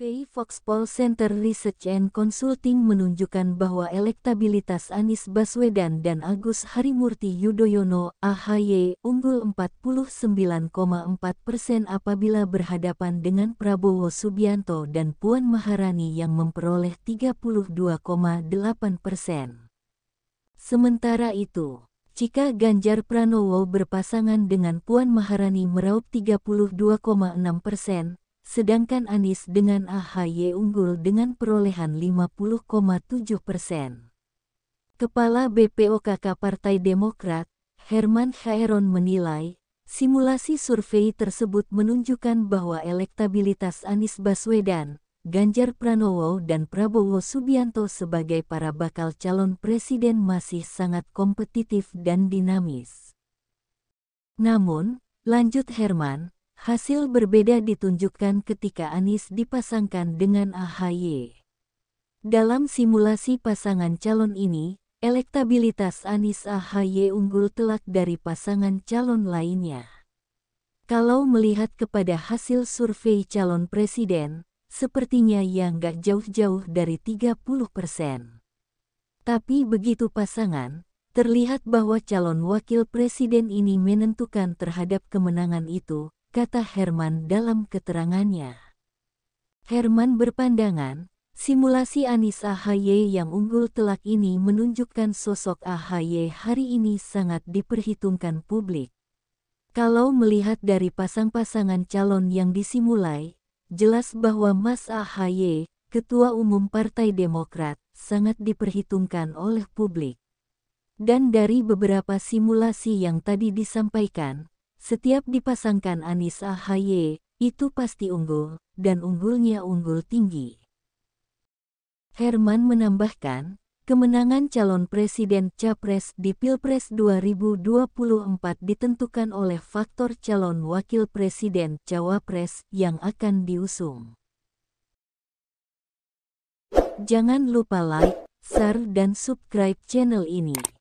Survei Fox Poll Center Research and Consulting menunjukkan bahwa elektabilitas Anies Baswedan dan Agus Harimurti Yudhoyono (AHY) unggul 49,4 persen apabila berhadapan dengan Prabowo Subianto dan Puan Maharani yang memperoleh 32,8 persen. Sementara itu, jika Ganjar Pranowo berpasangan dengan Puan Maharani meraup 32,6 persen, sedangkan Anies dengan AHY unggul dengan perolehan 50,7 persen. Kepala BPOKK Partai Demokrat, Herman Khairon menilai, simulasi survei tersebut menunjukkan bahwa elektabilitas Anies Baswedan, Ganjar Pranowo dan Prabowo Subianto sebagai para bakal calon presiden masih sangat kompetitif dan dinamis. Namun, lanjut Herman, Hasil berbeda ditunjukkan ketika Anis dipasangkan dengan AHY. Dalam simulasi pasangan calon ini, elektabilitas anis AHY unggul telak dari pasangan calon lainnya. Kalau melihat kepada hasil survei calon presiden, sepertinya yang gak jauh-jauh dari 30 persen. Tapi begitu pasangan, terlihat bahwa calon wakil presiden ini menentukan terhadap kemenangan itu, kata Herman dalam keterangannya. Herman berpandangan, simulasi Anis AHY yang unggul telak ini menunjukkan sosok AHY hari ini sangat diperhitungkan publik. Kalau melihat dari pasang-pasangan calon yang disimulai, jelas bahwa Mas AHY, Ketua Umum Partai Demokrat, sangat diperhitungkan oleh publik. Dan dari beberapa simulasi yang tadi disampaikan, setiap dipasangkan Anis Haye itu pasti unggul, dan unggulnya unggul tinggi. Herman menambahkan, kemenangan calon presiden Capres di Pilpres 2024 ditentukan oleh faktor calon wakil presiden Cawapres yang akan diusung. Jangan lupa like, share dan subscribe channel ini.